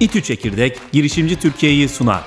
İTÜ Çekirdek Girişimci Türkiye'yi sunar.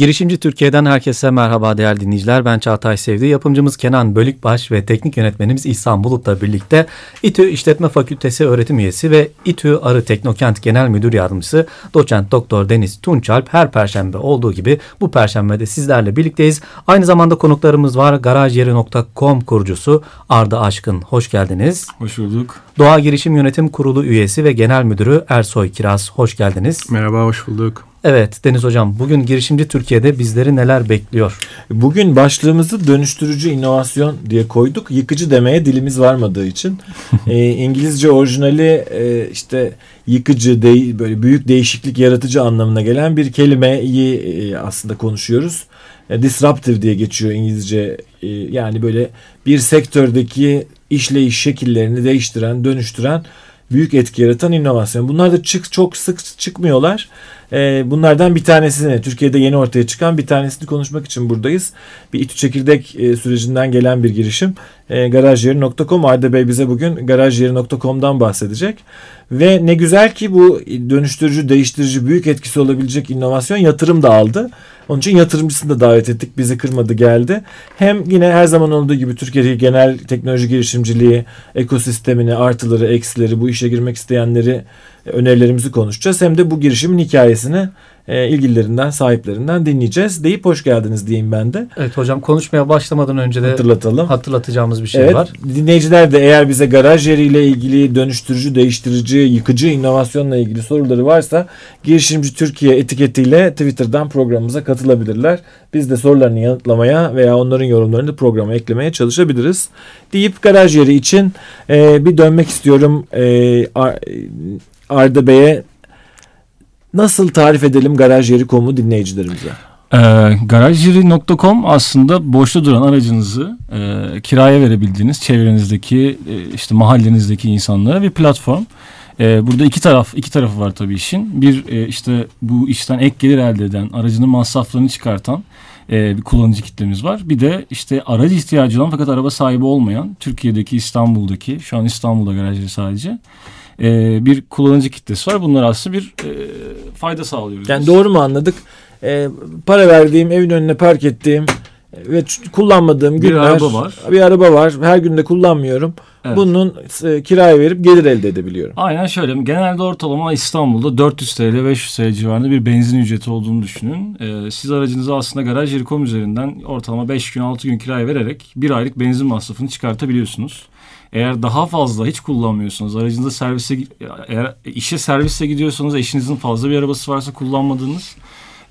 Girişimci Türkiye'den herkese merhaba değerli dinleyiciler. Ben Çağatay Sevdi. Yapımcımız Kenan Bölükbaş ve teknik yönetmenimiz İhsan Bulut'la birlikte İTÜ İşletme Fakültesi öğretim üyesi ve İTÜ Arı Teknokent Genel Müdür Yardımcısı Doçent Doktor Deniz Tunçalp her perşembe olduğu gibi bu perşembe de sizlerle birlikteyiz. Aynı zamanda konuklarımız var. Garajyeri.com kurucusu Arda Aşkın. Hoş geldiniz. Hoş bulduk. Doğa Girişim Yönetim Kurulu üyesi ve Genel Müdürü Ersoy Kiraz. Hoş geldiniz. Merhaba, hoş bulduk. Evet Deniz Hocam bugün girişimci Türkiye'de bizleri neler bekliyor? Bugün başlığımızı dönüştürücü inovasyon diye koyduk. Yıkıcı demeye dilimiz varmadığı için. e, İngilizce orijinali e, işte yıkıcı de, böyle büyük değişiklik yaratıcı anlamına gelen bir kelimeyi e, aslında konuşuyoruz. E, disruptive diye geçiyor İngilizce. E, yani böyle bir sektördeki işleyiş şekillerini değiştiren, dönüştüren büyük etki yaratan inovasyon. Bunlar da çık çok sık çıkmıyorlar. E, bunlardan bir tanesini, Türkiye'de yeni ortaya çıkan bir tanesini konuşmak için buradayız. Bir İTÜ Çekirdek e, sürecinden gelen bir girişim. E, ee, garajyeri.com, Arda Bey bize bugün garajyeri.com'dan bahsedecek. Ve ne güzel ki bu dönüştürücü, değiştirici, büyük etkisi olabilecek inovasyon yatırım da aldı. Onun için yatırımcısını da davet ettik. Bizi kırmadı geldi. Hem yine her zaman olduğu gibi Türkiye'deki genel teknoloji girişimciliği, ekosistemini, artıları, eksileri, bu işe girmek isteyenleri önerilerimizi konuşacağız. Hem de bu girişimin hikayesini e, ilgililerinden, sahiplerinden dinleyeceğiz. Deyip hoş geldiniz diyeyim ben de. Evet hocam konuşmaya başlamadan önce de hatırlatalım. Hatırlatacağımız bir şey evet, var. Dinleyiciler de eğer bize garaj yeriyle ilgili dönüştürücü, değiştirici, yıkıcı inovasyonla ilgili soruları varsa Girişimci Türkiye etiketiyle Twitter'dan programımıza katılabilirler. Biz de sorularını yanıtlamaya veya onların yorumlarını programa eklemeye çalışabiliriz. Deyip garaj yeri için e, bir dönmek istiyorum e, Arda Bey'e Nasıl tarif edelim Garajyeri.com'u dinleyicilerimize? E, ee, garajyeri.com aslında boşta duran aracınızı e, kiraya verebildiğiniz çevrenizdeki e, işte mahallenizdeki insanlara bir platform. E, burada iki taraf iki tarafı var tabii işin. Bir e, işte bu işten ek gelir elde eden aracının masraflarını çıkartan e, bir kullanıcı kitlemiz var. Bir de işte aracı ihtiyacı olan fakat araba sahibi olmayan Türkiye'deki İstanbul'daki şu an İstanbul'da garajları sadece e, bir kullanıcı kitlesi var. Bunlar aslında bir e, fayda sağlıyoruz. Yani doğru mu anladık? E, para verdiğim, evin önüne park ettiğim e, ve kullanmadığım bir günler araba var. bir araba var. Her gün de kullanmıyorum. Evet. Bunun e, kiraya verip gelir elde edebiliyorum. Aynen şöyle. Genelde ortalama İstanbul'da 400 TL 500 TL civarında bir benzin ücreti olduğunu düşünün. Ee, siz aracınızı aslında garaj üzerinden ortalama 5 gün 6 gün kiraya vererek bir aylık benzin masrafını çıkartabiliyorsunuz. Eğer daha fazla hiç kullanmıyorsanız, aracınızda servise eğer işe servise gidiyorsanız, eşinizin fazla bir arabası varsa kullanmadığınız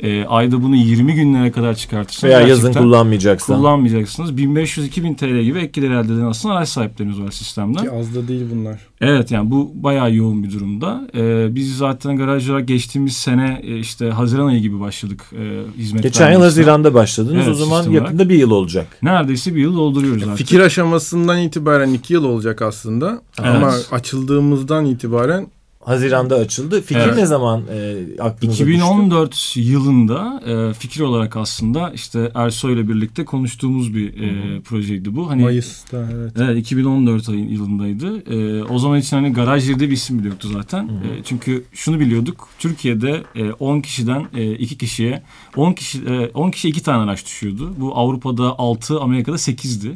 e, ayda bunu 20 günlere kadar çıkartırsınız. Veya yazın kullanmayacaksan. Kullanmayacaksınız. 1500-2000 TL gibi ek elde eden aslında araç sahipleriniz var sistemde. Ki az da değil bunlar. Evet yani bu bayağı yoğun bir durumda. E, biz zaten garajlara geçtiğimiz sene e, işte Haziran ayı gibi başladık e, hizmet Geçen yıl Haziran'da başladınız. Evet, o zaman yakında bir yıl olacak. Neredeyse bir yıl dolduruyoruz e, artık. Fikir aşamasından itibaren iki yıl olacak aslında. Evet. Ama açıldığımızdan itibaren Haziran'da açıldı. Fikir evet. ne zaman e, aklınıza 2014 düştü? yılında e, fikir olarak aslında işte Ersoy ile birlikte konuştuğumuz bir e, projeydi bu. Hani, Mayıs'ta evet. Evet 2014 ayın yılındaydı. E, o zaman için hani Garaj diye bir isim bile zaten. E, çünkü şunu biliyorduk. Türkiye'de e, 10 kişiden e, 2 kişiye 10 kişi e, 10 kişi 2 tane araç düşüyordu. Bu Avrupa'da 6, Amerika'da 8'di.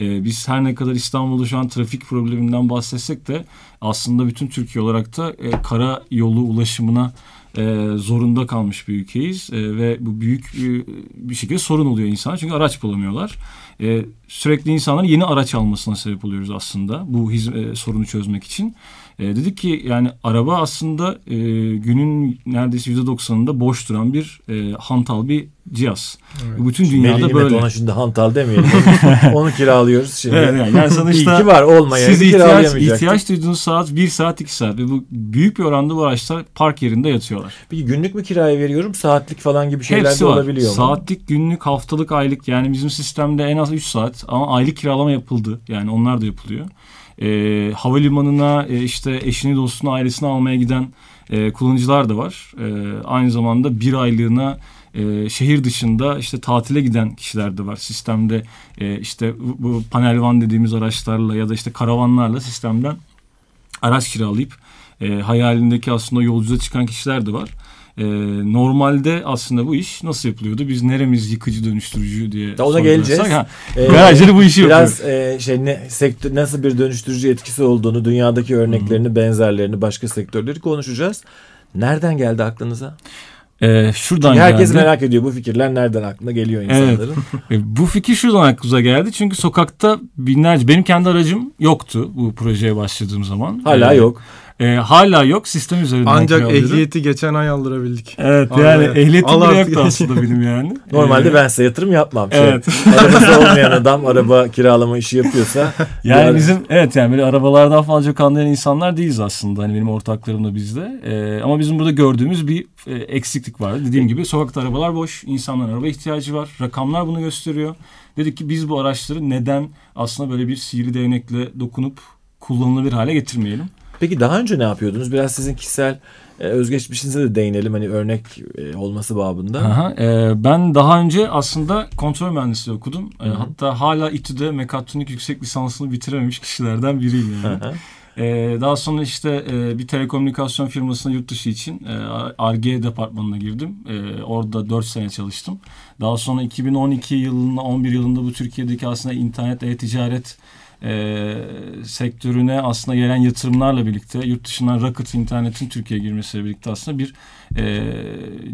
E, biz her ne kadar İstanbul'da şu an trafik probleminden bahsetsek de aslında bütün Türkiye olarak da e, kara yolu ulaşımına e, zorunda kalmış bir ülkeyiz e, ve bu büyük e, bir şekilde sorun oluyor insanlar çünkü araç bulamıyorlar. E, sürekli insanların yeni araç almasına sebep oluyoruz aslında bu hizme, e, sorunu çözmek için. E, dedik ki yani araba aslında e, günün neredeyse yüzde doksanında boş duran bir e, hantal bir cihaz. Evet. Bütün dünyada Melih böyle. Ona şimdi hantal demeyelim. Onu kiralıyoruz şimdi. Evet, yani, sonuçta İyi var olmayan siz ihtiyaç, ihtiyaç duyduğunuz saat 1 saat 2 saat ve bu büyük bir oranda bu araçlar park yerinde yatıyorlar. Peki günlük mü kiraya veriyorum saatlik falan gibi şeyler Hepsi de var. olabiliyor mu? Saatlik, günlük, haftalık, aylık yani bizim sistemde en az 3 saat ama aylık kiralama yapıldı. Yani onlar da yapılıyor. E, havalimanına e, işte eşini, dostunu, ailesini almaya giden e, kullanıcılar da var. E, aynı zamanda bir aylığına e, şehir dışında işte tatile giden kişiler de var. Sistemde e, işte bu panelvan dediğimiz araçlarla ya da işte karavanlarla sistemden araç kiralayıp e, hayalindeki aslında yolculuğa çıkan kişiler de var. E, normalde aslında bu iş nasıl yapılıyordu? Biz neremiz yıkıcı dönüştürücü diye. Da ona geleceğiz. Ha, ee, garajları bu işi yapıyor. Biraz e, şey ne, sektör, nasıl bir dönüştürücü etkisi olduğunu, dünyadaki örneklerini, Hı-hı. benzerlerini, başka sektörleri konuşacağız. Nereden geldi aklınıza? Ee, şuradan çünkü herkes geldi. merak ediyor bu fikirler nereden aklına geliyor insanların. Evet. bu fikir şuradan aklımıza geldi çünkü sokakta binlerce benim kendi aracım yoktu bu projeye başladığım zaman. Hala ee, yok. E, hala yok sistem üzerinden Ancak ehliyeti geçen ay aldırabildik. Evet Aynen. yani ehliyetim Allah bile yoktu aslında benim yani. Normalde ee, ben size yatırım yapmam. Şey, evet. Arabası olmayan adam araba kiralama işi yapıyorsa. Yani bizim evet yani böyle arabalardan fazla çok insanlar değiliz aslında. Hani benim ortaklarımla bizde. Ee, ama bizim burada gördüğümüz bir e, eksiklik vardı. Dediğim gibi sokakta arabalar boş. insanların araba ihtiyacı var. Rakamlar bunu gösteriyor. Dedik ki biz bu araçları neden aslında böyle bir sihirli değnekle dokunup kullanılabilir hale getirmeyelim. Peki daha önce ne yapıyordunuz? Biraz sizin kişisel e, özgeçmişinize de değinelim hani örnek e, olması babında. Aha, e, ben daha önce aslında kontrol mühendisliği okudum. E, hatta hala İTÜ'de mekatronik yüksek lisansını bitirememiş kişilerden biriyim yani. E, daha sonra işte e, bir telekomünikasyon firmasına yurt dışı için ARGE departmanına girdim. E, orada 4 sene çalıştım. Daha sonra 2012 yılında 11 yılında bu Türkiye'deki aslında internet e-ticaret e, sektörüne aslında gelen yatırımlarla birlikte yurt dışından Rocket internetin Türkiye'ye girmesiyle birlikte aslında bir e,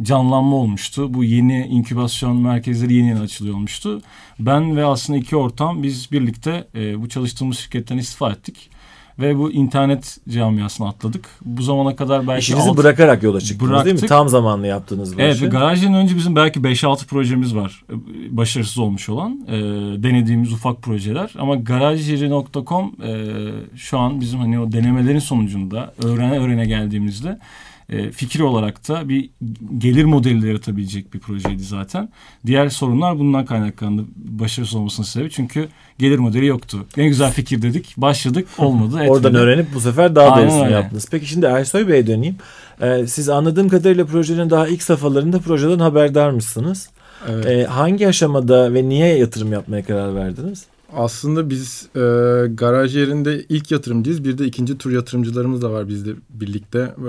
canlanma olmuştu. Bu yeni inkübasyon merkezleri yeni yeni açılıyor olmuştu. Ben ve aslında iki ortam biz birlikte e, bu çalıştığımız şirketten istifa ettik. Ve bu internet camiasına atladık. Bu zamana kadar belki... İşinizi alt... bırakarak yola çıktınız bıraktık. değil mi? Tam zamanlı yaptığınız bu Evet işi. garajdan önce bizim belki 5-6 projemiz var. Ee, başarısız olmuş olan. E, denediğimiz ufak projeler. Ama garajyeri.com e, ee, şu an bizim hani o denemelerin sonucunda öğrene öğrene geldiğimizde e, fikir olarak da bir gelir modeli yaratabilecek bir projeydi zaten. Diğer sorunlar bundan kaynaklandı. Başarısız olmasının sebebi çünkü gelir modeli yoktu. En güzel fikir dedik, başladık, olmadı. Oradan öğrenip bu sefer daha derisini yaptınız. Peki şimdi Ersoy Bey'e döneyim. Ee, siz anladığım kadarıyla projenin daha ilk safhalarında projeden haberdarmışsınız. Evet. Ee, hangi aşamada ve niye yatırım yapmaya karar verdiniz? Aslında biz e, garaj yerinde ilk yatırımcıyız. Bir de ikinci tur yatırımcılarımız da var bizle birlikte. E,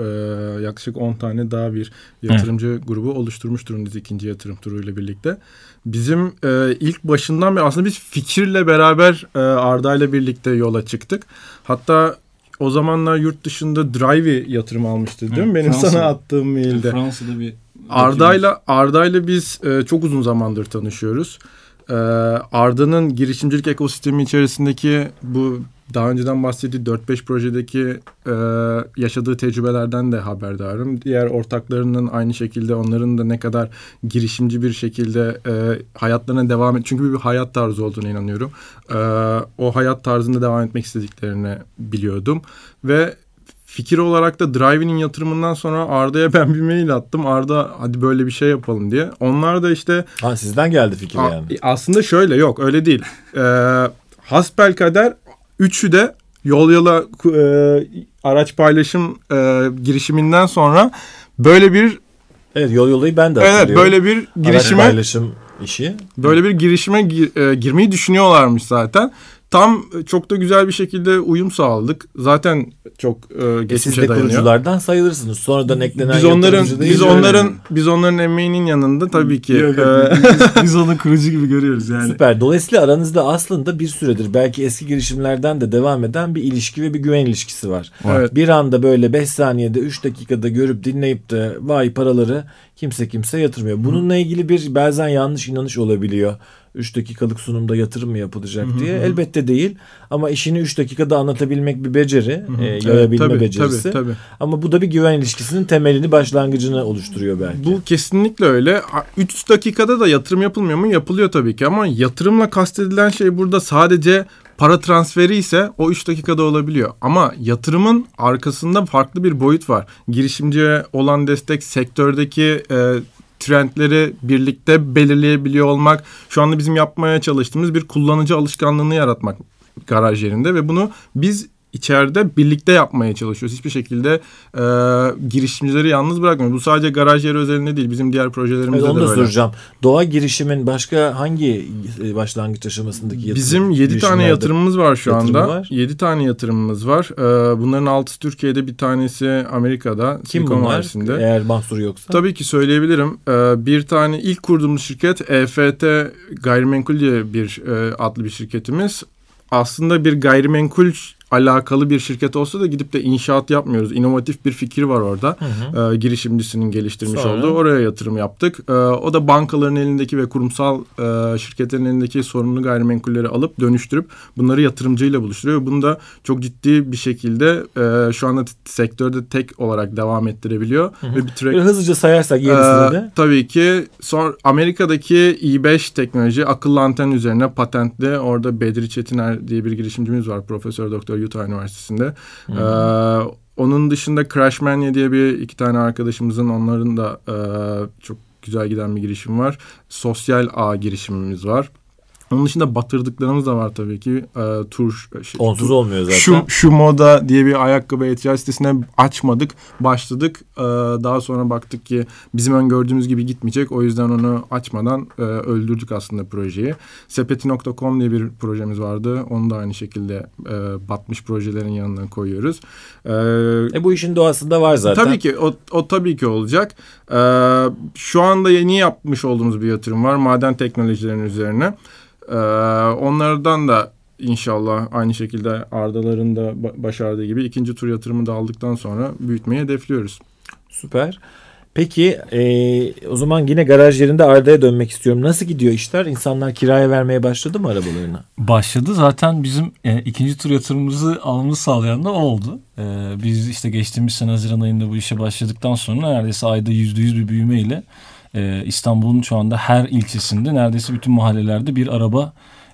yaklaşık 10 tane daha bir yatırımcı evet. grubu oluşturmuş durumdayız ikinci yatırım turuyla birlikte. Bizim e, ilk başından beri aslında biz fikirle beraber e, Arda ile birlikte yola çıktık. Hatta o zamanlar yurt dışında Drive'i yatırım almıştı değil mi? Benim Fransa, sana attığım mailde. Fransa'da bir Arda'yla Arda'yla biz e, çok uzun zamandır tanışıyoruz. Ee, Arda'nın girişimcilik ekosistemi içerisindeki bu daha önceden bahsettiği 4-5 projedeki e, yaşadığı tecrübelerden de haberdarım. Diğer ortaklarının aynı şekilde onların da ne kadar girişimci bir şekilde e, hayatlarına devam et. Çünkü bir hayat tarzı olduğunu inanıyorum. E, o hayat tarzında devam etmek istediklerini biliyordum. Ve Fikir olarak da Drive'nin yatırımından sonra Arda'ya ben bir mail attım. Arda hadi böyle bir şey yapalım diye. Onlar da işte... Ha sizden geldi fikir a, yani. E, aslında şöyle yok öyle değil. Ee, hasbelkader üçü de yol yola e, araç paylaşım e, girişiminden sonra böyle bir... Evet yol yolayı ben de hatırlıyorum. Evet böyle bir girişime... Araç paylaşım işi. Böyle bir girişime gir, e, girmeyi düşünüyorlarmış zaten tam çok da güzel bir şekilde uyum sağladık. Zaten çok e, geçmişe e siz de dayanıyor. kuruculardan sayılırsınız. Sonradan eklenen biz onların biz onların yani. biz onların emeğinin yanında tabii ki yok, yok, e, biz, biz onu kurucu gibi görüyoruz yani. Süper. Dolayısıyla aranızda aslında bir süredir belki eski girişimlerden de devam eden bir ilişki ve bir güven ilişkisi var. Evet. Bir anda böyle 5 saniyede 3 dakikada görüp dinleyip de vay paraları kimse kimse yatırmıyor. Bununla ilgili bir bazen yanlış inanış olabiliyor. 3 dakikalık sunumda yatırım mı yapılacak Hı-hı. diye. Elbette değil ama işini 3 dakikada anlatabilmek bir beceri, Hı-hı. e, yayabilme evet, tabii, becerisi. Tabii, tabii. Ama bu da bir güven ilişkisinin temelini, başlangıcını oluşturuyor belki. Bu kesinlikle öyle. 3 dakikada da yatırım yapılmıyor mu? Yapılıyor tabii ki ama yatırımla kastedilen şey burada sadece para transferi ise o 3 dakikada olabiliyor. Ama yatırımın arkasında farklı bir boyut var. Girişimciye olan destek, sektördeki e, trendleri birlikte belirleyebiliyor olmak şu anda bizim yapmaya çalıştığımız bir kullanıcı alışkanlığını yaratmak garaj yerinde ve bunu biz içeride birlikte yapmaya çalışıyoruz. Hiçbir şekilde e, girişimcileri yalnız bırakmıyoruz. Bu sadece garaj yeri özelinde değil. Bizim diğer projelerimizde evet, de böyle. Onu da soracağım. Doğa girişimin başka hangi e, başlangıç aşamasındaki yatırım? Bizim 7 tane yatırımımız var şu anda. Var. 7 tane yatırımımız var. bunların 6 Türkiye'de bir tanesi Amerika'da. Kim Silikon bunlar? Vadisi'nde. Eğer mahsur yoksa. Tabii ki söyleyebilirim. E, bir tane ilk kurduğumuz şirket EFT Gayrimenkul diye bir e, adlı bir şirketimiz aslında bir gayrimenkul alakalı bir şirket olsa da gidip de inşaat yapmıyoruz. İnovatif bir fikir var orada. Hı hı. E, girişimcisinin geliştirmiş Sonra. olduğu oraya yatırım yaptık. E, o da bankaların elindeki ve kurumsal e, şirketlerin elindeki sorunlu gayrimenkulleri alıp dönüştürüp bunları yatırımcıyla buluşturuyor. Bunu da çok ciddi bir şekilde e, şu anda sektörde tek olarak devam ettirebiliyor. Hı hı. Ve bir track, hızlıca sayarsak ee, yenisini e, de. Tabii ki son, Amerika'daki i5 teknoloji akıllı anten üzerine patentli. Orada Bedri Çetiner diye bir girişimcimiz var. Profesör Doktor okuyor Utah Üniversitesi'nde. Hmm. Ee, onun dışında Crash Mania diye bir iki tane arkadaşımızın onların da e, çok güzel giden bir girişim var. Sosyal ağ girişimimiz var. Onun dışında batırdıklarımız da var tabii ki. E, tur şey, Onsuz tur, olmuyor zaten. Şu, şu moda diye bir ayakkabı etiraz sitesine açmadık. Başladık. E, daha sonra baktık ki bizim öngördüğümüz gibi gitmeyecek. O yüzden onu açmadan e, öldürdük aslında projeyi. Sepeti.com diye bir projemiz vardı. Onu da aynı şekilde e, batmış projelerin yanına koyuyoruz. E, e bu işin doğasında var zaten. Tabii ki. O, o tabii ki olacak. E, şu anda yeni yapmış olduğumuz bir yatırım var. Maden teknolojilerinin üzerine. Ee, onlardan da inşallah aynı şekilde Arda'ların da başardığı gibi ikinci tur yatırımı da aldıktan sonra büyütmeyi hedefliyoruz. Süper. Peki e, o zaman yine garaj yerinde Arda'ya dönmek istiyorum. Nasıl gidiyor işler? İnsanlar kiraya vermeye başladı mı arabalarını? Başladı. Zaten bizim e, ikinci tur yatırımımızı almamızı sağlayan da oldu. E, biz işte geçtiğimiz sene Haziran ayında bu işe başladıktan sonra neredeyse ayda yüzde yüz bir büyümeyle e, İstanbul'un şu anda her ilçesinde neredeyse bütün mahallelerde bir araba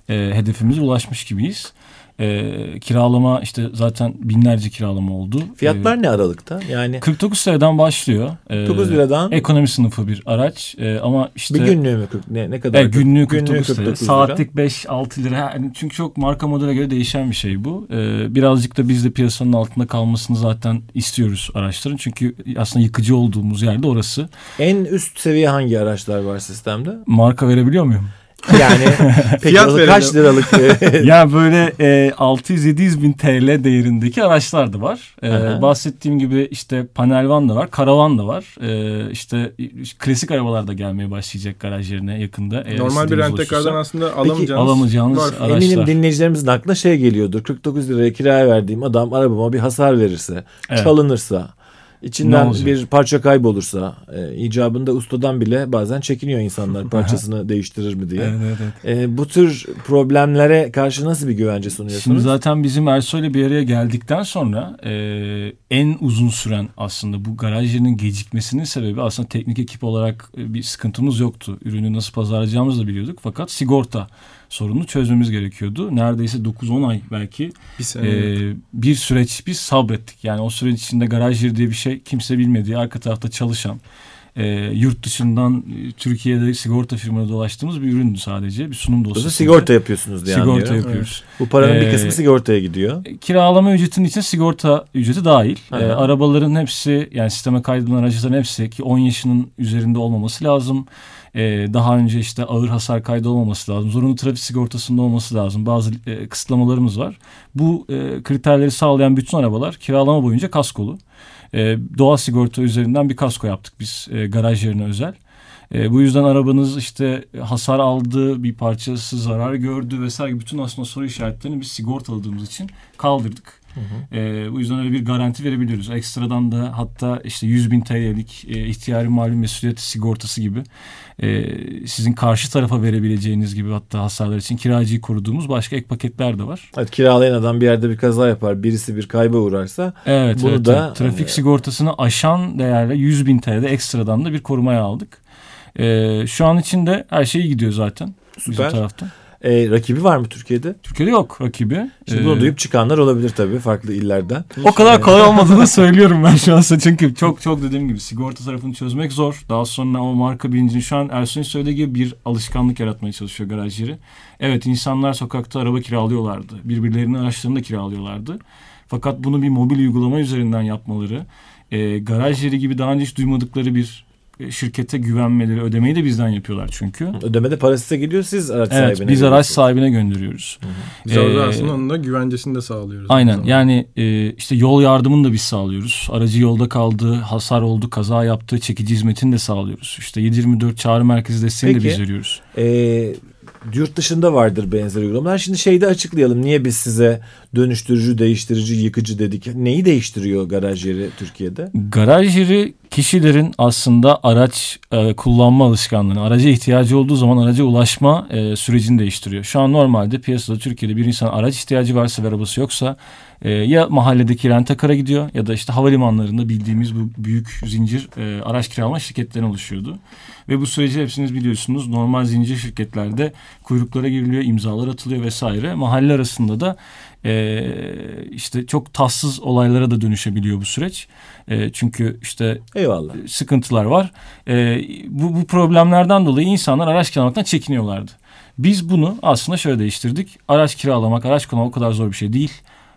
e, hedefimize ulaşmış gibiyiz. E, kiralama işte zaten binlerce kiralama oldu. Fiyatlar ee, ne aralıkta? Yani 49 liradan başlıyor. Ee, 49 liradan. Ekonomi sınıfı bir araç ee, ama işte. Bir günlüğü mü? Ne, ne kadar? E, günlüğü 49, günlüğü 49 lira. Saatlik 5-6 lira. Yani çünkü çok marka modele göre değişen bir şey bu. Ee, birazcık da biz de piyasanın altında kalmasını zaten istiyoruz araçların. Çünkü aslında yıkıcı olduğumuz yerde orası. En üst seviye hangi araçlar var sistemde? Marka verebiliyor muyum? Yani peki Fiyat kaç liralık? ya böyle e, 600-700 bin TL değerindeki araçlar da var. E, bahsettiğim gibi işte panel van da var, karavan da var. E, işte klasik arabalar da gelmeye başlayacak garaj yerine yakında. Normal bir rentekardan aslında alamayacağınız, alamayacağınız var. araçlar. Eminim dinleyicilerimizin aklına şey geliyordur. 49 liraya kiraya verdiğim adam arabama bir hasar verirse, evet. çalınırsa İçinden bir parça kaybolursa e, icabında ustadan bile bazen çekiniyor insanlar parçasını değiştirir mi diye. Evet, evet. E, bu tür problemlere karşı nasıl bir güvence sunuyorsunuz? Şimdi zaten bizim Ersoy'la bir araya geldikten sonra e, en uzun süren aslında bu garaj yerinin gecikmesinin sebebi aslında teknik ekip olarak e, bir sıkıntımız yoktu. Ürünü nasıl pazarlayacağımızı da biliyorduk fakat sigorta sorununu çözmemiz gerekiyordu. Neredeyse 9-10 ay belki bir, e, bir süreç biz sabrettik. Yani o süreç içinde garaj yeri diye bir şey kimse bilmediği arka tarafta çalışan e, yurt dışından Türkiye'de sigorta firmada dolaştığımız bir üründü sadece. Bir sunum dosyası. Sigorta yapıyorsunuz diye Sigorta anlıyorum. yapıyoruz. Evet. Bu paranın ee, bir kısmı sigortaya gidiyor. E, kiralama ücretinin için sigorta ücreti dahil. Ee, arabaların hepsi yani sisteme kaydolan araçların hepsi ki 10 yaşının üzerinde olmaması lazım e, daha önce işte ağır hasar kaydı olmaması lazım. Zorunlu trafik sigortasında olması lazım. Bazı e, kısıtlamalarımız var. Bu e, kriterleri sağlayan bütün arabalar kiralama boyunca kaskolu. E, doğal sigorta üzerinden bir kasko yaptık biz e, garaj yerine özel. E, bu yüzden arabanız işte hasar aldı, bir parçası zarar gördü vesaire bütün aslında soru işaretlerini biz sigortaladığımız için kaldırdık. Hı hı. E, ee, bu yüzden öyle bir garanti verebiliyoruz. Ekstradan da hatta işte 100 bin TL'lik e, ihtiyari malum mesuliyet sigortası gibi e, sizin karşı tarafa verebileceğiniz gibi hatta hasarlar için kiracıyı koruduğumuz başka ek paketler de var. Evet kiralayan adam bir yerde bir kaza yapar birisi bir kayba uğrarsa evet, bunu evet, da trafik hani... sigortasını aşan değerle 100 bin TL'de ekstradan da bir korumaya aldık. E, şu an için de her şey iyi gidiyor zaten. Süper. Bizim tarafta. E, rakibi var mı Türkiye'de? Türkiye'de yok rakibi. Şimdi ee, bunu duyup çıkanlar olabilir tabii farklı illerden. O kadar şey- kolay olmadığını söylüyorum ben şu an çünkü çok çok dediğim gibi sigorta tarafını çözmek zor. Daha sonra o marka bilincini şu an Ersun'un söylediği gibi bir alışkanlık yaratmaya çalışıyor garaj Evet insanlar sokakta araba kiralıyorlardı. Birbirlerinin araçlarını da kiralıyorlardı. Fakat bunu bir mobil uygulama üzerinden yapmaları, e, garaj yeri gibi daha önce hiç duymadıkları bir şirkete güvenmeleri, ödemeyi de bizden yapıyorlar çünkü. Ödeme de para size geliyor, siz araç evet, sahibine. Evet, biz araç sahibine gönderiyoruz. Hı hı. Biz ee, orada aslında onun da güvencesini de sağlıyoruz. Aynen, yani e, işte yol yardımını da biz sağlıyoruz. Aracı yolda kaldı, hasar oldu, kaza yaptı, çekici hizmetini de sağlıyoruz. İşte 24 çağrı merkezi desteğini Peki, de biz veriyoruz. Peki, yurt dışında vardır benzer uygulamalar. Şimdi şeyi de açıklayalım. Niye biz size dönüştürücü, değiştirici, yıkıcı dedik? Neyi değiştiriyor garaj yeri Türkiye'de? Garaj yeri kişilerin aslında araç e, kullanma alışkanlığını, araca ihtiyacı olduğu zaman araca ulaşma e, sürecini değiştiriyor. Şu an normalde piyasada Türkiye'de bir insan araç ihtiyacı varsa ve arabası yoksa e, ya mahalledeki rentakara gidiyor ya da işte havalimanlarında bildiğimiz bu büyük zincir e, araç kiralama şirketlerine oluşuyordu. Ve bu süreci hepsiniz biliyorsunuz. Normal zincir şirketlerde kuyruklara giriliyor, imzalar atılıyor vesaire. Mahalle arasında da e, işte çok tatsız olaylara da dönüşebiliyor bu süreç. E, çünkü işte Eyvallah. sıkıntılar var. E, bu, bu problemlerden dolayı insanlar araç kiralamaktan çekiniyorlardı. Biz bunu aslında şöyle değiştirdik. Araç kiralamak, araç kullanmak o kadar zor bir şey değil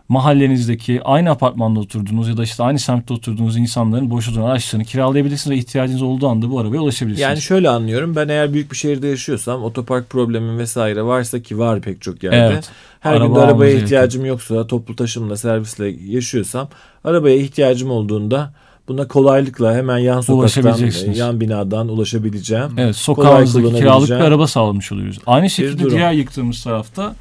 mahallenizdeki aynı apartmanda oturduğunuz ya da işte aynı semtte oturduğunuz insanların boş olan araçlarını kiralayabilirsiniz ve ihtiyacınız olduğu anda bu arabaya ulaşabilirsiniz. Yani şöyle anlıyorum ben eğer büyük bir şehirde yaşıyorsam otopark problemim vesaire varsa ki var pek çok yerde. Evet. Her Araba gün arabaya ihtiyacım gerekiyor. yoksa toplu taşımla servisle yaşıyorsam arabaya ihtiyacım olduğunda Buna kolaylıkla hemen yan sokaktan, yan binadan ulaşabileceğim. Evet, sokağımızdaki kiralık bir araba sağlamış oluyoruz. Aynı şekilde diğer yıktığımız tarafta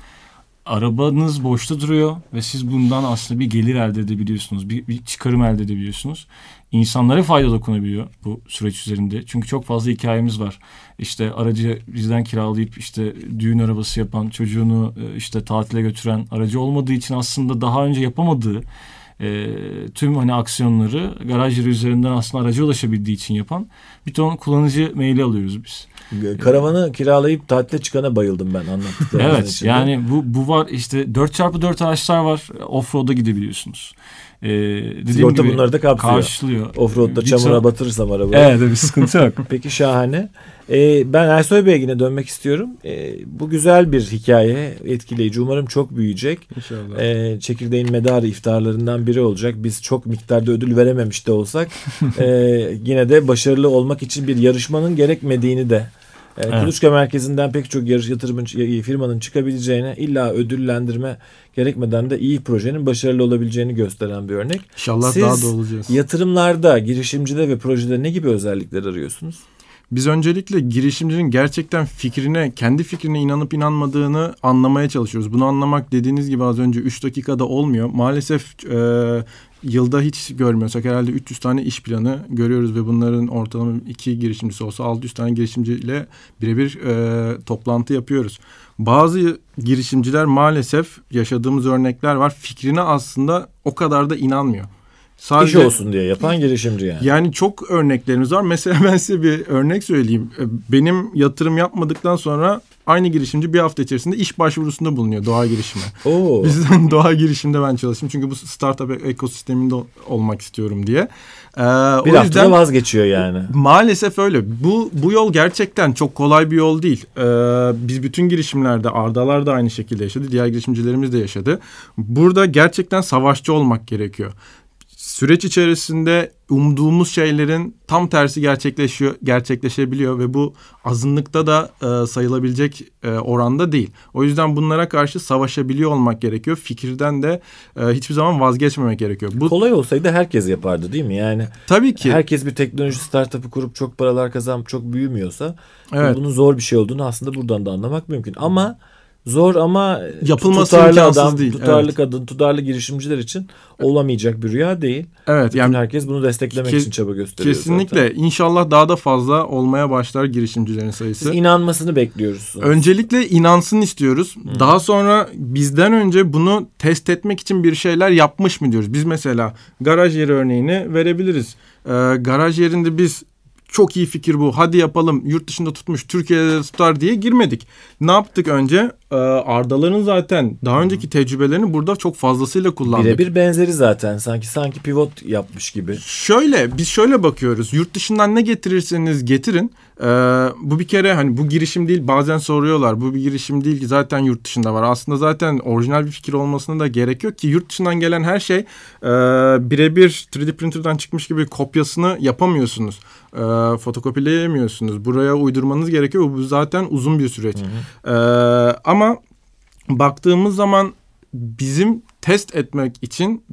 arabanız boşta duruyor ve siz bundan aslında bir gelir elde edebiliyorsunuz. Bir, bir çıkarım elde edebiliyorsunuz. İnsanlara fayda dokunabiliyor bu süreç üzerinde. Çünkü çok fazla hikayemiz var. İşte aracı bizden kiralayıp işte düğün arabası yapan, çocuğunu e, işte tatile götüren aracı olmadığı için aslında daha önce yapamadığı e, tüm hani aksiyonları garaj yeri üzerinden aslında araca ulaşabildiği için yapan bir ton kullanıcı maili alıyoruz biz. Karavanı kiralayıp tatile çıkana bayıldım ben anlattıklarınız Evet içinde. yani bu, bu var işte 4x4 araçlar var. Offroad'a gidebiliyorsunuz e, dediğim Sigorta gibi bunları da kapsıyor. karşılıyor. Offroad'da bir çamura so- batırırsam araba. Evet bir sıkıntı yok. Peki şahane. E, ben Ersoy Bey'e yine dönmek istiyorum. E, bu güzel bir hikaye. Etkileyici. Umarım çok büyüyecek. İnşallah. E, çekirdeğin medarı iftarlarından biri olacak. Biz çok miktarda ödül verememiş de olsak e, yine de başarılı olmak için bir yarışmanın gerekmediğini de e, evet. Kuluçka merkezinden pek çok yarış yatırımın e, firmanın çıkabileceğine illa ödüllendirme gerekmeden de iyi projenin başarılı olabileceğini gösteren bir örnek. İnşallah Siz daha da olacağız. yatırımlarda, girişimcide ve projede ne gibi özellikler arıyorsunuz? Biz öncelikle girişimcinin gerçekten fikrine, kendi fikrine inanıp inanmadığını anlamaya çalışıyoruz. Bunu anlamak dediğiniz gibi az önce 3 dakikada olmuyor. Maalesef e, yılda hiç görmüyorsak herhalde 300 tane iş planı görüyoruz ve bunların ortalama 2 girişimcisi olsa 600 tane girişimciyle birebir e, toplantı yapıyoruz. Bazı girişimciler maalesef yaşadığımız örnekler var fikrine aslında o kadar da inanmıyor. Sadece, İş olsun diye yapan girişimci yani. Yani çok örneklerimiz var. Mesela ben size bir örnek söyleyeyim. E, benim yatırım yapmadıktan sonra aynı girişimci bir hafta içerisinde iş başvurusunda bulunuyor doğa girişime Oo. Bizden doğa girişimde ben çalıştım. Çünkü bu startup ekosisteminde olmak istiyorum diye. Ee, bir o yüzden vazgeçiyor yani. Maalesef öyle. Bu bu yol gerçekten çok kolay bir yol değil. Ee, biz bütün girişimlerde Ardalar da aynı şekilde yaşadı. Diğer girişimcilerimiz de yaşadı. Burada gerçekten savaşçı olmak gerekiyor süreç içerisinde umduğumuz şeylerin tam tersi gerçekleşiyor, gerçekleşebiliyor ve bu azınlıkta da e, sayılabilecek e, oranda değil. O yüzden bunlara karşı savaşabiliyor olmak gerekiyor. Fikirden de e, hiçbir zaman vazgeçmemek gerekiyor. Bu kolay olsaydı herkes yapardı değil mi? Yani tabii ki herkes bir teknoloji startup'ı kurup çok paralar kazanıp çok büyümüyorsa evet. bunun zor bir şey olduğunu aslında buradan da anlamak mümkün. Ama hmm zor ama yapılması tutarlı adam, değil. Tutarlı evet. kadın, tutarlı girişimciler için olamayacak bir rüya değil. Evet. Bütün yani herkes bunu desteklemek ke- için çaba gösteriyor. Kesinlikle. Zaten. İnşallah daha da fazla olmaya başlar girişimcilerin sayısı. Biz inanmasını bekliyoruz. Öncelikle inansın istiyoruz. Hı. Daha sonra bizden önce bunu test etmek için bir şeyler yapmış mı diyoruz. Biz mesela garaj yeri örneğini verebiliriz. Ee, garaj yerinde biz çok iyi fikir bu hadi yapalım yurt dışında tutmuş Türkiye'de tutar diye girmedik. Ne yaptık önce? Ee, Ardaların zaten daha önceki tecrübelerini burada çok fazlasıyla kullandık. Birebir benzeri zaten. Sanki sanki pivot yapmış gibi. Şöyle biz şöyle bakıyoruz. Yurt dışından ne getirirseniz getirin. Ee, bu bir kere hani bu girişim değil bazen soruyorlar. Bu bir girişim değil ki zaten yurt dışında var. Aslında zaten orijinal bir fikir olmasına da gerek yok ki yurt dışından gelen her şey e, birebir 3D printer'dan çıkmış gibi kopyasını yapamıyorsunuz. E, fotokopileyemiyorsunuz. Buraya uydurmanız gerekiyor. Bu zaten uzun bir süreç. Hı hı. E, ama ama baktığımız zaman bizim test etmek için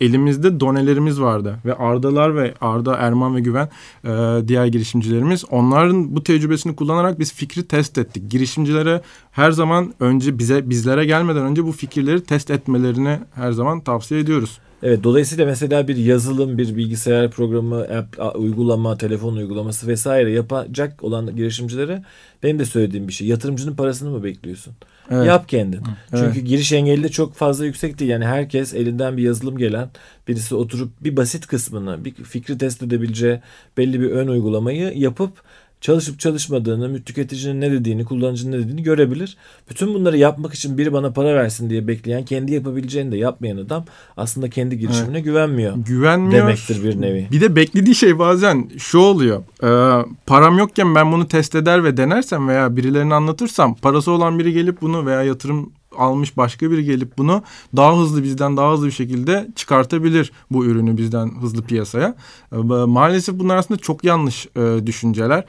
elimizde donelerimiz vardı ve Ardalar ve Arda Erman ve Güven e, diğer girişimcilerimiz onların bu tecrübesini kullanarak biz fikri test ettik. Girişimcilere her zaman önce bize bizlere gelmeden önce bu fikirleri test etmelerini her zaman tavsiye ediyoruz. Evet dolayısıyla mesela bir yazılım, bir bilgisayar programı, app, uygulama, telefon uygulaması vesaire yapacak olan girişimcilere benim de söylediğim bir şey. Yatırımcının parasını mı bekliyorsun? Evet. Yap kendin. Evet. Çünkü giriş engeli de çok fazla yüksek değil. Yani herkes elinden bir yazılım gelen birisi oturup bir basit kısmını, bir fikri test edebileceği belli bir ön uygulamayı yapıp çalışıp çalışmadığını, tüketicinin ne dediğini, kullanıcının ne dediğini görebilir. Bütün bunları yapmak için biri bana para versin diye bekleyen, kendi yapabileceğini de yapmayan adam aslında kendi girişimine evet. güvenmiyor. Güvenmiyor. Demektir bir nevi. Bir de beklediği şey bazen şu oluyor. E, param yokken ben bunu test eder ve denersem veya birilerine anlatırsam parası olan biri gelip bunu veya yatırım almış başka biri gelip bunu daha hızlı bizden daha hızlı bir şekilde çıkartabilir bu ürünü bizden hızlı piyasaya. Ee, maalesef bunlar aslında çok yanlış e, düşünceler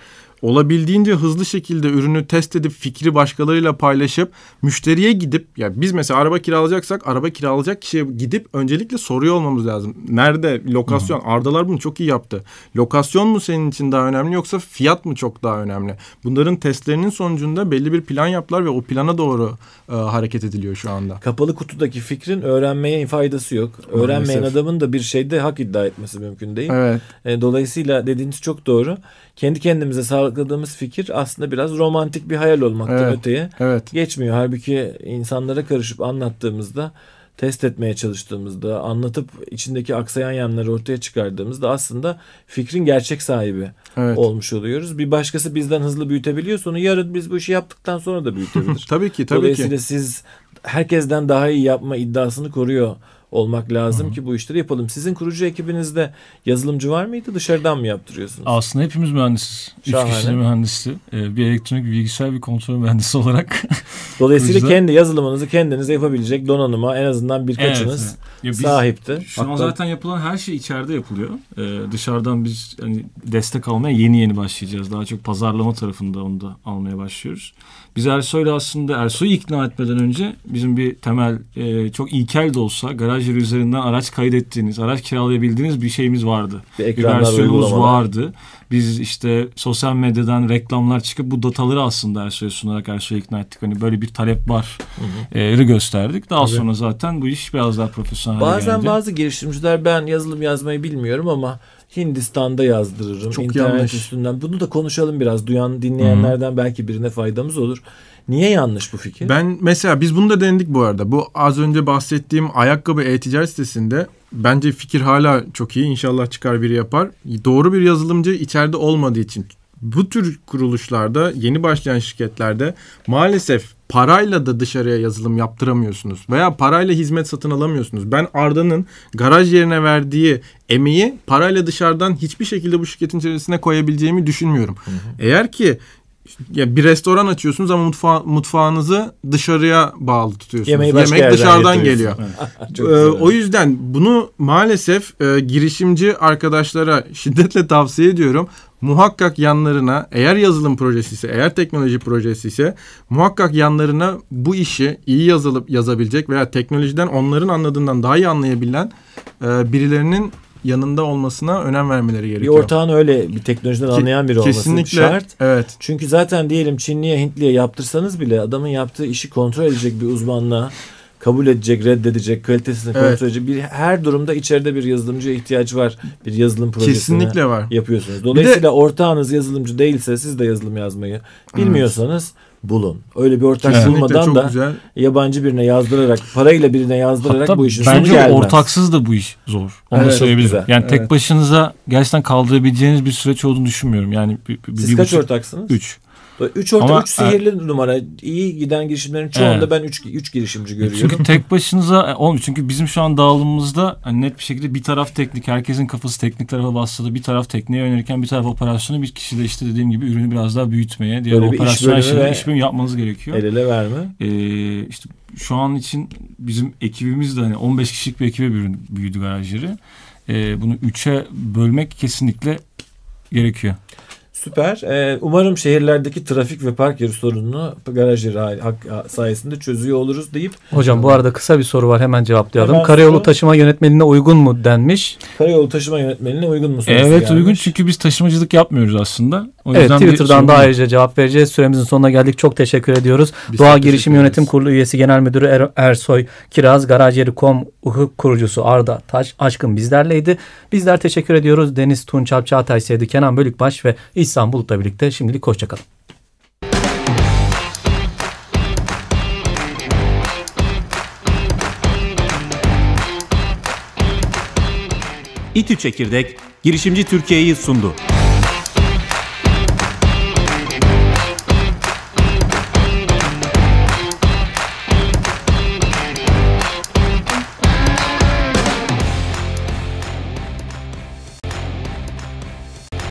olabildiğince hızlı şekilde ürünü test edip fikri başkalarıyla paylaşıp müşteriye gidip ya biz mesela araba kiralayacaksak araba kiralayacak kişiye gidip öncelikle soruyor olmamız lazım. Nerede lokasyon? Hı-hı. Ardalar bunu çok iyi yaptı. Lokasyon mu senin için daha önemli yoksa fiyat mı çok daha önemli? Bunların testlerinin sonucunda belli bir plan yaptılar ve o plana doğru e, hareket ediliyor şu anda. Kapalı kutudaki fikrin öğrenmeye faydası yok. Maalesef. Öğrenmeyen adamın da bir şeyde hak iddia etmesi mümkün değil. Evet. E, dolayısıyla dediğiniz çok doğru kendi kendimize sağlıkladığımız fikir aslında biraz romantik bir hayal olmaktan evet, öteye evet. geçmiyor. Halbuki insanlara karışıp anlattığımızda test etmeye çalıştığımızda, anlatıp içindeki aksayan yanları ortaya çıkardığımızda aslında fikrin gerçek sahibi evet. olmuş oluyoruz. Bir başkası bizden hızlı büyütebiliyor sonra yarın biz bu işi yaptıktan sonra da büyütebilir. tabii ki tabii Dolayısıyla ki. Dolayısıyla siz herkesten daha iyi yapma iddiasını koruyor olmak lazım hı ki bu işleri yapalım. Sizin kurucu ekibinizde yazılımcı var mıydı? Dışarıdan mı yaptırıyorsunuz? Aslında hepimiz mühendisiz. Şahane. Üç kişi mühendisi. Ee, bir elektronik bir bilgisayar bir kontrol mühendisi olarak. Dolayısıyla kurucuda... kendi yazılımınızı kendiniz yapabilecek donanıma en azından birkaçınız evet, evet. sahipti. Şu Hatta... an zaten yapılan her şey içeride yapılıyor. Ee, dışarıdan biz hani destek almaya yeni yeni başlayacağız. Daha çok pazarlama tarafında onu da almaya başlıyoruz. Biz Ersoy'la aslında Ersoy'u ikna etmeden önce bizim bir temel e, çok ilkel de olsa garajları üzerinden araç kaydettiğiniz, araç kiralayabildiğiniz bir şeyimiz vardı. Bir, bir versiyonumuz vardı. Biz işte sosyal medyadan reklamlar çıkıp bu dataları aslında Ersoy'a sunarak Ersoy'u ikna ettik. Hani böyle bir talep var. Hı E, gösterdik. Daha Tabii. sonra zaten bu iş biraz daha profesyonel Bazen geldi. bazı girişimciler ben yazılım yazmayı bilmiyorum ama Hindistan'da yazdırırım. Çok internet yanlış. üstünden. Bunu da konuşalım biraz. Duyan dinleyenlerden Hı-hı. belki birine faydamız olur. Niye yanlış bu fikir? Ben mesela biz bunu da denedik bu arada. Bu az önce bahsettiğim ayakkabı e-ticaret sitesinde bence fikir hala çok iyi. İnşallah çıkar biri yapar. Doğru bir yazılımcı içeride olmadığı için bu tür kuruluşlarda yeni başlayan şirketlerde maalesef parayla da dışarıya yazılım yaptıramıyorsunuz veya parayla hizmet satın alamıyorsunuz. Ben Arda'nın garaj yerine verdiği emeği parayla dışarıdan hiçbir şekilde bu şirketin içerisine koyabileceğimi düşünmüyorum. Hı hı. Eğer ki ya bir restoran açıyorsunuz ama mutfa mutfağınızı dışarıya bağlı tutuyorsunuz. Yemeği başka Yemek dışarıdan geliyor. ee, o yüzden bunu maalesef e, girişimci arkadaşlara şiddetle tavsiye ediyorum. Muhakkak yanlarına eğer yazılım projesi ise, eğer teknoloji projesi ise muhakkak yanlarına bu işi iyi yazılıp yazabilecek veya teknolojiden onların anladığından daha iyi anlayabilen e, birilerinin yanında olmasına önem vermeleri gerekiyor. Bir ortağın öyle bir teknolojiden anlayan biri olması şart. Evet. Çünkü zaten diyelim Çinliye Hintliye yaptırsanız bile adamın yaptığı işi kontrol edecek bir uzmanla kabul edecek, reddedecek, kalitesini evet. kontrol edecek. Bir, her durumda içeride bir yazılımcıya ihtiyaç var. Bir yazılım projesine Kesinlikle var. yapıyorsunuz. Dolayısıyla de, ortağınız yazılımcı değilse siz de yazılım yazmayı bilmiyorsanız evet bulun. Öyle bir ortak Kesinlikle bulmadan da güzel. yabancı birine yazdırarak, parayla birine yazdırarak Hatta bu işin sonu gelmez. Bence ortaksız da bu iş zor. Onu evet, söyleyebilirim. Yani evet. tek başınıza gerçekten kaldırabileceğiniz bir süreç olduğunu düşünmüyorum. Yani bir, bir, Siz bir kaç buçuk, ortaksınız? Üç. 3 orta 3 sihirli e, numara. iyi giden girişimlerin çoğunda evet. ben 3 3 girişimci e, görüyorum. Çünkü tek başınıza e, olmuyor. Çünkü bizim şu an dağılımımızda hani net bir şekilde bir taraf teknik, herkesin kafası teknik tarafa bastırdı. Bir taraf tekniğe yönelirken bir taraf operasyonu, bir kişi de işte dediğim gibi ürünü biraz daha büyütmeye, diğer Böyle operasyonel şeyleri iş yapmanız gerekiyor. El ele verme. Ee, işte şu an için bizim ekibimiz de hani 15 kişilik bir ekibe büyüdü garaj yeri. Ee, bunu 3'e bölmek kesinlikle gerekiyor. Süper. Ee, umarım şehirlerdeki trafik ve park yeri sorununu garaj yeri sayesinde çözüyor oluruz deyip. Hocam bu arada kısa bir soru var hemen cevaplayalım. Hemen Karayolu soru. taşıma yönetmeliğine uygun mu denmiş? Karayolu taşıma yönetmeliğine uygun mu? Evet gelmiş. uygun çünkü biz taşımacılık yapmıyoruz aslında. O evet Twitter'dan şey da ayrıca cevap vereceğiz. Süremizin sonuna geldik. Çok teşekkür ediyoruz. Biz Doğa Girişim Yönetim Kurulu üyesi Genel Müdürü er Ersoy Kiraz, Garajyeri.com Uhuk kurucusu Arda Taş Aşkın bizlerleydi. Bizler teşekkür ediyoruz. Deniz Tunçalp Çağatay Seydi, Kenan Bölükbaş ve İhsan Bulut'la birlikte şimdilik hoşçakalın. İTÜ Çekirdek, girişimci Türkiye'yi sundu.